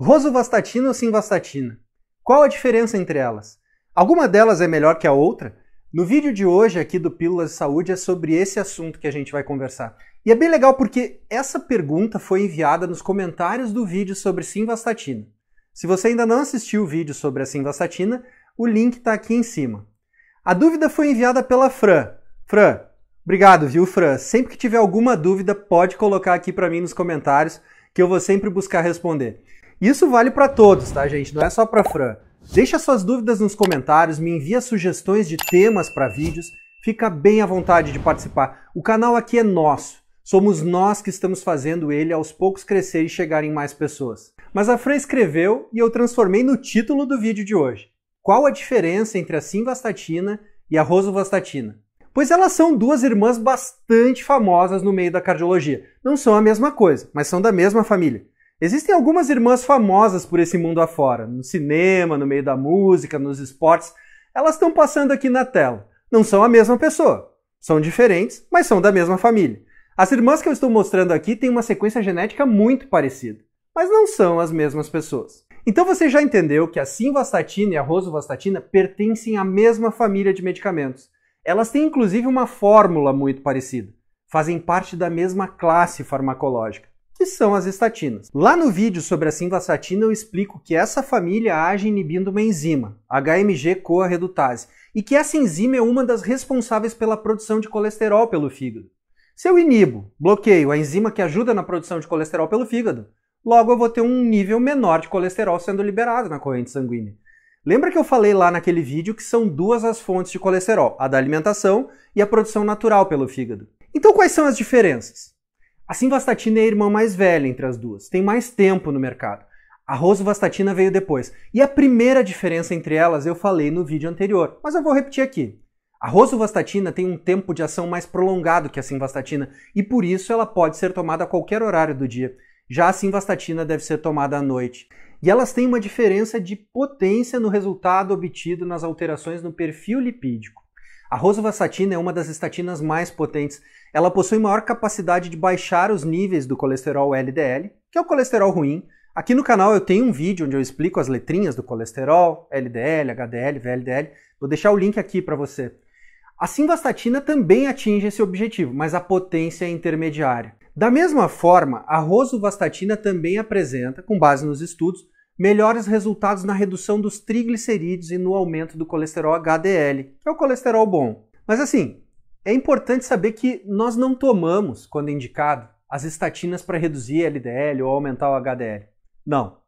Rosuvastatina ou simvastatina? Qual a diferença entre elas? Alguma delas é melhor que a outra? No vídeo de hoje aqui do Pílulas de Saúde é sobre esse assunto que a gente vai conversar. E é bem legal porque essa pergunta foi enviada nos comentários do vídeo sobre simvastatina. Se você ainda não assistiu o vídeo sobre a simvastatina, o link está aqui em cima. A dúvida foi enviada pela Fran. Fran, obrigado, viu, Fran? Sempre que tiver alguma dúvida, pode colocar aqui para mim nos comentários que eu vou sempre buscar responder. Isso vale para todos, tá, gente? Não é só para Fran. Deixa suas dúvidas nos comentários, me envia sugestões de temas para vídeos, fica bem à vontade de participar. O canal aqui é nosso. Somos nós que estamos fazendo ele aos poucos crescer e chegar em mais pessoas. Mas a Fran escreveu e eu transformei no título do vídeo de hoje. Qual a diferença entre a simvastatina e a rosuvastatina? Pois elas são duas irmãs bastante famosas no meio da cardiologia. Não são a mesma coisa, mas são da mesma família. Existem algumas irmãs famosas por esse mundo afora, no cinema, no meio da música, nos esportes. Elas estão passando aqui na tela. Não são a mesma pessoa. São diferentes, mas são da mesma família. As irmãs que eu estou mostrando aqui têm uma sequência genética muito parecida, mas não são as mesmas pessoas. Então você já entendeu que a simvastatina e a rosuvastatina pertencem à mesma família de medicamentos. Elas têm inclusive uma fórmula muito parecida. Fazem parte da mesma classe farmacológica que são as estatinas. Lá no vídeo sobre a simvastatina eu explico que essa família age inibindo uma enzima, HMG-CoA redutase, e que essa enzima é uma das responsáveis pela produção de colesterol pelo fígado. Se eu inibo, bloqueio a enzima que ajuda na produção de colesterol pelo fígado, logo eu vou ter um nível menor de colesterol sendo liberado na corrente sanguínea. Lembra que eu falei lá naquele vídeo que são duas as fontes de colesterol, a da alimentação e a produção natural pelo fígado. Então quais são as diferenças? A simvastatina é a irmã mais velha entre as duas, tem mais tempo no mercado. A rosuvastatina veio depois. E a primeira diferença entre elas eu falei no vídeo anterior, mas eu vou repetir aqui. A rosuvastatina tem um tempo de ação mais prolongado que a simvastatina e por isso ela pode ser tomada a qualquer horário do dia. Já a simvastatina deve ser tomada à noite. E elas têm uma diferença de potência no resultado obtido nas alterações no perfil lipídico. A rosuvastatina é uma das estatinas mais potentes. Ela possui maior capacidade de baixar os níveis do colesterol LDL, que é o colesterol ruim. Aqui no canal eu tenho um vídeo onde eu explico as letrinhas do colesterol, LDL, HDL, VLDL. Vou deixar o link aqui para você. A simvastatina também atinge esse objetivo, mas a potência é intermediária. Da mesma forma, a rosuvastatina também apresenta, com base nos estudos, melhores resultados na redução dos triglicerídeos e no aumento do colesterol HDL, que é o colesterol bom. Mas assim, é importante saber que nós não tomamos, quando indicado, as estatinas para reduzir LDL ou aumentar o HDL. Não.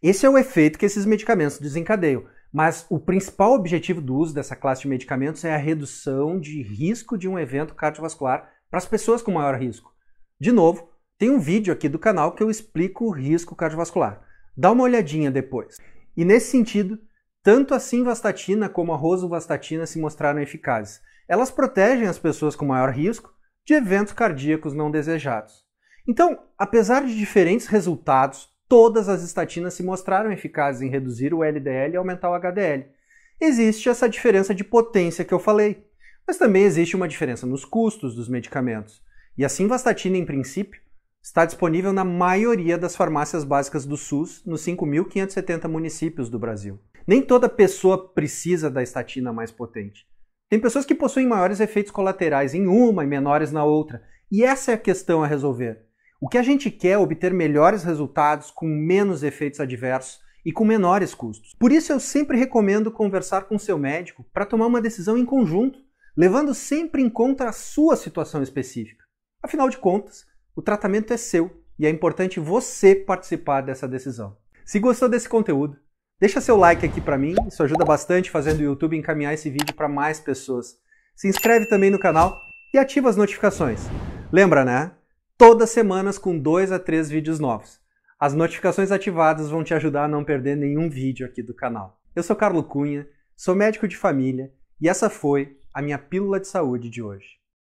Esse é o efeito que esses medicamentos desencadeiam. Mas o principal objetivo do uso dessa classe de medicamentos é a redução de risco de um evento cardiovascular para as pessoas com maior risco. De novo, tem um vídeo aqui do canal que eu explico o risco cardiovascular. Dá uma olhadinha depois. E nesse sentido, tanto a simvastatina como a rosuvastatina se mostraram eficazes. Elas protegem as pessoas com maior risco de eventos cardíacos não desejados. Então, apesar de diferentes resultados, todas as estatinas se mostraram eficazes em reduzir o LDL e aumentar o HDL. Existe essa diferença de potência que eu falei, mas também existe uma diferença nos custos dos medicamentos. E a simvastatina, em princípio, está disponível na maioria das farmácias básicas do SUS, nos 5.570 municípios do Brasil. Nem toda pessoa precisa da estatina mais potente. Tem pessoas que possuem maiores efeitos colaterais em uma e menores na outra, e essa é a questão a resolver. O que a gente quer é obter melhores resultados com menos efeitos adversos e com menores custos. Por isso eu sempre recomendo conversar com seu médico para tomar uma decisão em conjunto, levando sempre em conta a sua situação específica. Afinal de contas, o tratamento é seu e é importante você participar dessa decisão. Se gostou desse conteúdo, deixa seu like aqui para mim, isso ajuda bastante fazendo o YouTube encaminhar esse vídeo para mais pessoas. Se inscreve também no canal e ativa as notificações. Lembra, né? Todas semanas com dois a três vídeos novos. As notificações ativadas vão te ajudar a não perder nenhum vídeo aqui do canal. Eu sou Carlo Cunha, sou médico de família e essa foi a minha pílula de saúde de hoje.